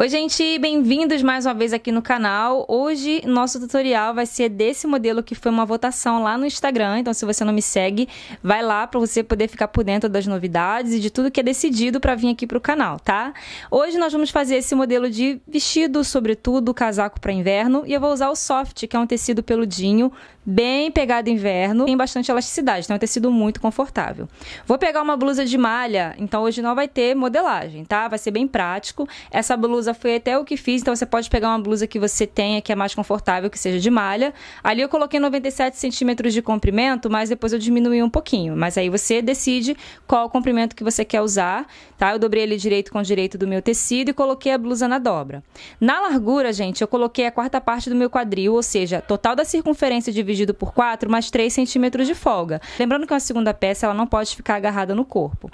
Oi, gente, bem-vindos mais uma vez aqui no canal. Hoje nosso tutorial vai ser desse modelo que foi uma votação lá no Instagram. Então, se você não me segue, vai lá para você poder ficar por dentro das novidades e de tudo que é decidido para vir aqui para o canal, tá? Hoje nós vamos fazer esse modelo de vestido, sobretudo casaco para inverno, e eu vou usar o soft, que é um tecido peludinho, bem pegado inverno, tem bastante elasticidade, então é um tecido muito confortável. Vou pegar uma blusa de malha, então hoje não vai ter modelagem, tá? Vai ser bem prático. Essa blusa blusa, foi até o que fiz. Então você pode pegar uma blusa que você tenha, que é mais confortável, que seja de malha. Ali eu coloquei 97 centímetros de comprimento, mas depois eu diminui um pouquinho. Mas aí você decide qual o comprimento que você quer usar, tá? Eu dobrei ele direito com direito do meu tecido e coloquei a blusa na dobra. Na largura, gente, eu coloquei a quarta parte do meu quadril, ou seja, total da circunferência dividido por 4, mais 3 centímetros de folga. Lembrando que uma segunda peça, ela não pode ficar agarrada no corpo.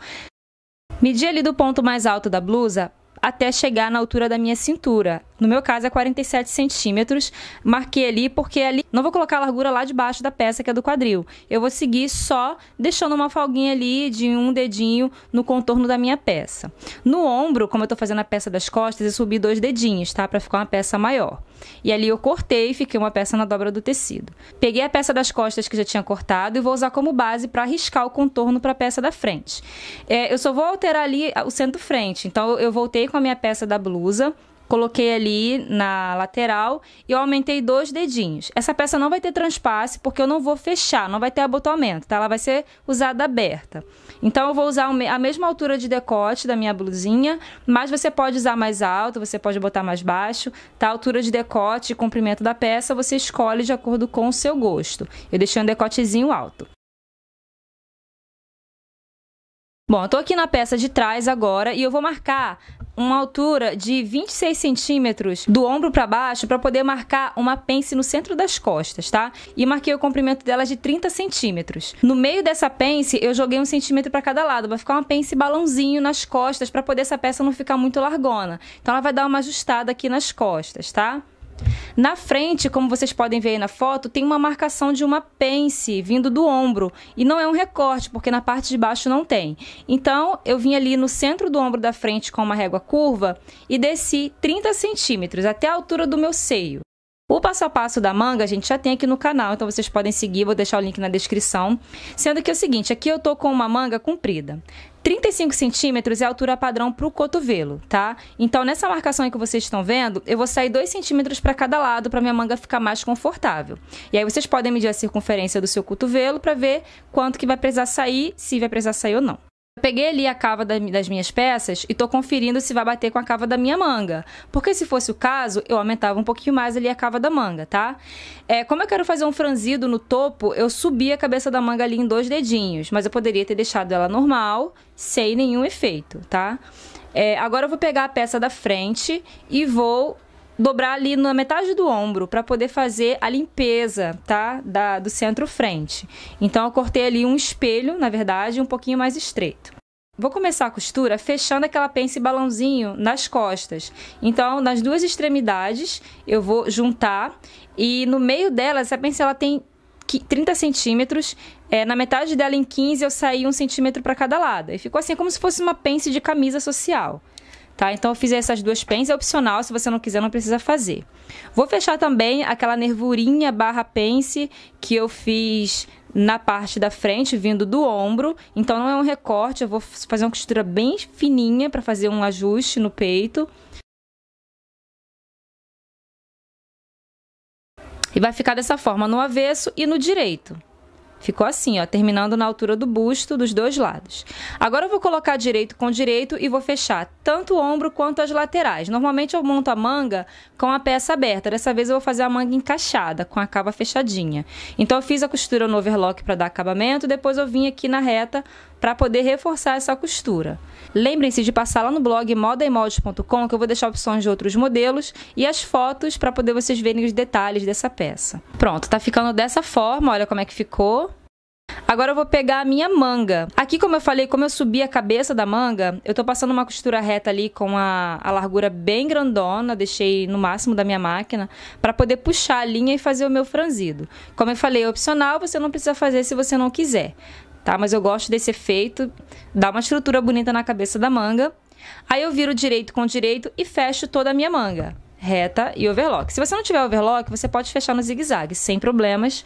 Medi ali do ponto mais alto da blusa até chegar na altura da minha cintura. No meu caso é 47 centímetros. Marquei ali porque ali não vou colocar a largura lá debaixo da peça que é do quadril. Eu vou seguir só deixando uma falguinha ali de um dedinho no contorno da minha peça. No ombro, como eu tô fazendo a peça das costas, eu subi dois dedinhos, tá? Para ficar uma peça maior. E ali eu cortei e fiquei uma peça na dobra do tecido. Peguei a peça das costas que já tinha cortado e vou usar como base para riscar o contorno para a peça da frente. É, eu só vou alterar ali o centro frente. Então eu voltei com a minha peça da blusa, coloquei ali na lateral e eu aumentei dois dedinhos. Essa peça não vai ter transpasse porque eu não vou fechar, não vai ter abotoamento, tá? Ela vai ser usada aberta. Então eu vou usar a mesma altura de decote da minha blusinha, mas você pode usar mais alto, você pode botar mais baixo, tá? A altura de decote e comprimento da peça você escolhe de acordo com o seu gosto. Eu deixei um decotezinho alto. Bom, eu tô aqui na peça de trás agora e eu vou marcar uma altura de 26 centímetros do ombro para baixo para poder marcar uma pence no centro das costas, tá? E marquei o comprimento dela de 30 centímetros. No meio dessa pence, eu joguei um centímetro para cada lado, vai ficar uma pence balãozinho nas costas para poder essa peça não ficar muito largona. Então ela vai dar uma ajustada aqui nas costas, tá? Na frente, como vocês podem ver aí na foto, tem uma marcação de uma pence vindo do ombro. E não é um recorte, porque na parte de baixo não tem. Então, eu vim ali no centro do ombro da frente com uma régua curva e desci 30 centímetros até a altura do meu seio. O passo a passo da manga a gente já tem aqui no canal, então vocês podem seguir, vou deixar o link na descrição. Sendo que é o seguinte, aqui eu tô com uma manga comprida. 35 centímetros é a altura padrão para o cotovelo, tá? Então, nessa marcação aí que vocês estão vendo, eu vou sair 2 centímetros para cada lado para minha manga ficar mais confortável. E aí, vocês podem medir a circunferência do seu cotovelo para ver quanto que vai precisar sair, se vai precisar sair ou não peguei ali a cava das minhas peças e tô conferindo se vai bater com a cava da minha manga. Porque se fosse o caso, eu aumentava um pouquinho mais ali a cava da manga, tá? É, como eu quero fazer um franzido no topo, eu subi a cabeça da manga ali em dois dedinhos, mas eu poderia ter deixado ela normal, sem nenhum efeito, tá? É, agora eu vou pegar a peça da frente e vou dobrar ali na metade do ombro para poder fazer a limpeza, tá? Da, do centro-frente. Então, eu cortei ali um espelho, na verdade, um pouquinho mais estreito. Vou começar a costura fechando aquela pence balãozinho nas costas. Então, nas duas extremidades, eu vou juntar e no meio dela, essa pence ela tem 30 centímetros. É, na metade dela, em 15, eu saí um centímetro para cada lado. E ficou assim, como se fosse uma pence de camisa social. Tá? Então eu fiz essas duas pens, é opcional, se você não quiser não precisa fazer. Vou fechar também aquela nervurinha barra pence que eu fiz na parte da frente, vindo do ombro. Então não é um recorte, eu vou fazer uma costura bem fininha para fazer um ajuste no peito. E vai ficar dessa forma no avesso e no direito. Ficou assim, ó, terminando na altura do busto, dos dois lados. Agora eu vou colocar direito com direito e vou fechar tanto o ombro quanto as laterais. Normalmente eu monto a manga com a peça aberta. Dessa vez eu vou fazer a manga encaixada, com a cava fechadinha. Então eu fiz a costura no overlock para dar acabamento, depois eu vim aqui na reta para poder reforçar essa costura. Lembrem-se de passar lá no blog modaemoldes.com que eu vou deixar opções de outros modelos e as fotos para poder vocês verem os detalhes dessa peça. Pronto, tá ficando dessa forma, olha como é que ficou. Agora eu vou pegar a minha manga. Aqui, como eu falei, como eu subi a cabeça da manga, eu tô passando uma costura reta ali com a, a largura bem grandona, deixei no máximo da minha máquina, para poder puxar a linha e fazer o meu franzido. Como eu falei, é opcional, você não precisa fazer se você não quiser, tá? Mas eu gosto desse efeito, dá uma estrutura bonita na cabeça da manga. Aí eu viro direito com direito e fecho toda a minha manga, reta e overlock. Se você não tiver overlock, você pode fechar no zigue-zague, sem problemas.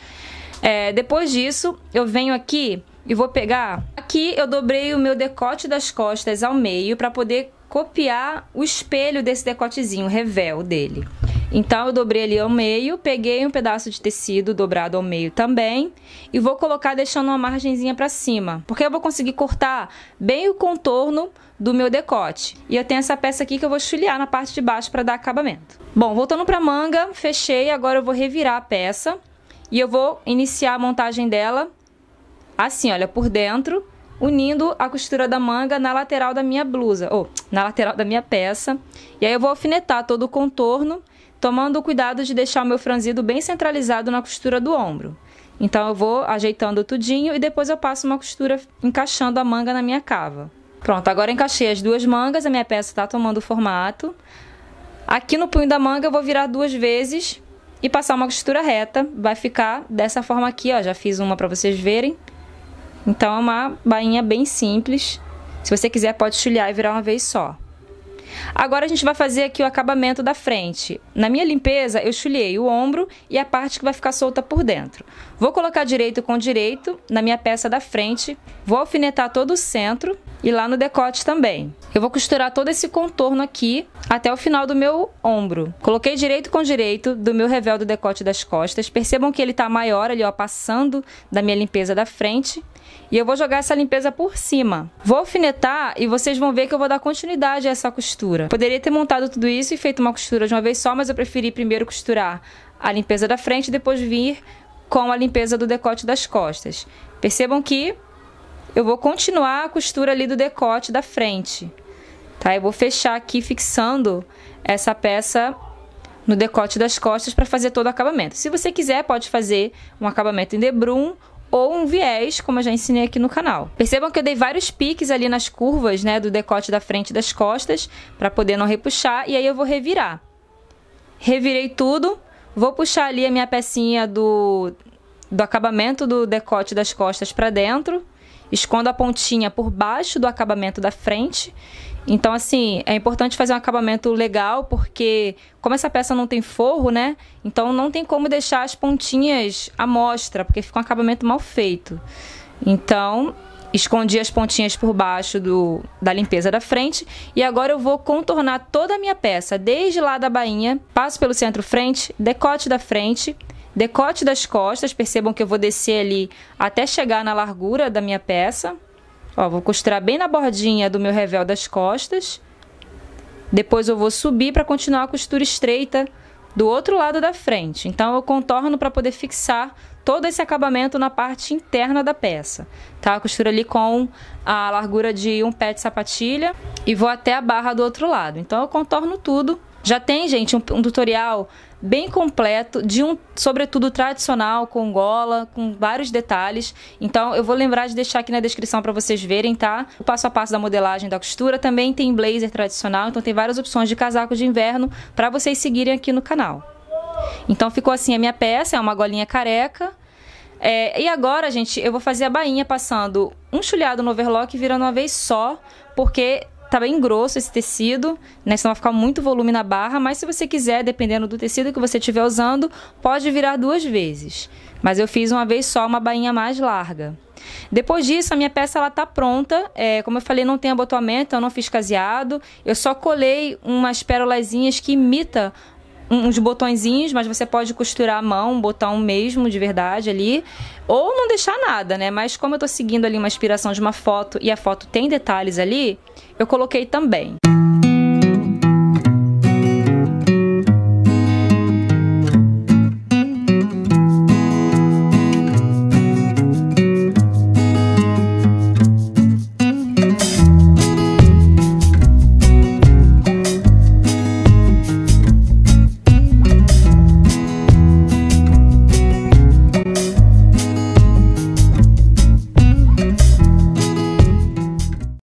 É, depois disso, eu venho aqui e vou pegar... Aqui eu dobrei o meu decote das costas ao meio para poder copiar o espelho desse decotezinho, o revel dele. Então, eu dobrei ali ao meio, peguei um pedaço de tecido dobrado ao meio também e vou colocar deixando uma margenzinha para cima, porque eu vou conseguir cortar bem o contorno do meu decote. E eu tenho essa peça aqui que eu vou chulear na parte de baixo para dar acabamento. Bom, voltando para a manga, fechei, agora eu vou revirar a peça e eu vou iniciar a montagem dela assim, olha, por dentro, unindo a costura da manga na lateral da minha blusa, ou na lateral da minha peça. E aí eu vou alfinetar todo o contorno, tomando o cuidado de deixar o meu franzido bem centralizado na costura do ombro. Então eu vou ajeitando tudinho e depois eu passo uma costura encaixando a manga na minha cava. Pronto, agora encaixei as duas mangas, a minha peça está tomando o formato. Aqui no punho da manga eu vou virar duas vezes e passar uma costura reta, vai ficar dessa forma aqui, ó, já fiz uma para vocês verem. Então, é uma bainha bem simples. Se você quiser, pode chulhar e virar uma vez só. Agora a gente vai fazer aqui o acabamento da frente. Na minha limpeza, eu chulhei o ombro e a parte que vai ficar solta por dentro. Vou colocar direito com direito na minha peça da frente, vou alfinetar todo o centro e lá no decote também. Eu vou costurar todo esse contorno aqui até o final do meu ombro. Coloquei direito com direito do meu revel do decote das costas. Percebam que ele está maior ali, ó, passando da minha limpeza da frente. E eu vou jogar essa limpeza por cima. Vou alfinetar e vocês vão ver que eu vou dar continuidade a essa costura. Poderia ter montado tudo isso e feito uma costura de uma vez só, mas eu preferi primeiro costurar a limpeza da frente e depois vir com a limpeza do decote das costas. Percebam que eu vou continuar a costura ali do decote da frente. Tá? Eu vou fechar aqui fixando essa peça no decote das costas para fazer todo o acabamento. Se você quiser, pode fazer um acabamento em debrum ou um viés, como eu já ensinei aqui no canal. Percebam que eu dei vários piques ali nas curvas, né, do decote da frente e das costas, para poder não repuxar, e aí eu vou revirar. Revirei tudo, vou puxar ali a minha pecinha do, do acabamento do decote das costas para dentro, Escondo a pontinha por baixo do acabamento da frente. Então, assim, é importante fazer um acabamento legal, porque como essa peça não tem forro, né? Então não tem como deixar as pontinhas à mostra, porque fica um acabamento mal feito. Então, escondi as pontinhas por baixo do, da limpeza da frente e agora eu vou contornar toda a minha peça, desde lá da bainha, passo pelo centro frente, decote da frente Decote das costas, percebam que eu vou descer ali até chegar na largura da minha peça. Ó, vou costurar bem na bordinha do meu revel das costas. Depois eu vou subir para continuar a costura estreita do outro lado da frente. Então eu contorno para poder fixar todo esse acabamento na parte interna da peça. Tá? Eu costuro ali com a largura de um pé de sapatilha e vou até a barra do outro lado. Então eu contorno tudo. Já tem, gente, um, um tutorial bem completo, de um, sobretudo tradicional, com gola, com vários detalhes. Então eu vou lembrar de deixar aqui na descrição para vocês verem, tá? O passo a passo da modelagem da costura. Também tem blazer tradicional, então tem várias opções de casaco de inverno para vocês seguirem aqui no canal. Então ficou assim a minha peça, é uma golinha careca. É, e agora, gente, eu vou fazer a bainha passando um chulhado no overlock virando uma vez só, porque Tá bem grosso esse tecido, né? Senão vai ficar muito volume na barra, mas se você quiser, dependendo do tecido que você estiver usando, pode virar duas vezes. Mas eu fiz uma vez só uma bainha mais larga. Depois disso, a minha peça ela tá pronta. É, como eu falei, não tem abotoamento, eu não fiz caseado. Eu só colei umas pérolazinhas que imita uns botõezinhos, mas você pode costurar a mão, um botão mesmo de verdade ali, ou não deixar nada, né? Mas como eu tô seguindo ali uma inspiração de uma foto e a foto tem detalhes ali, eu coloquei também.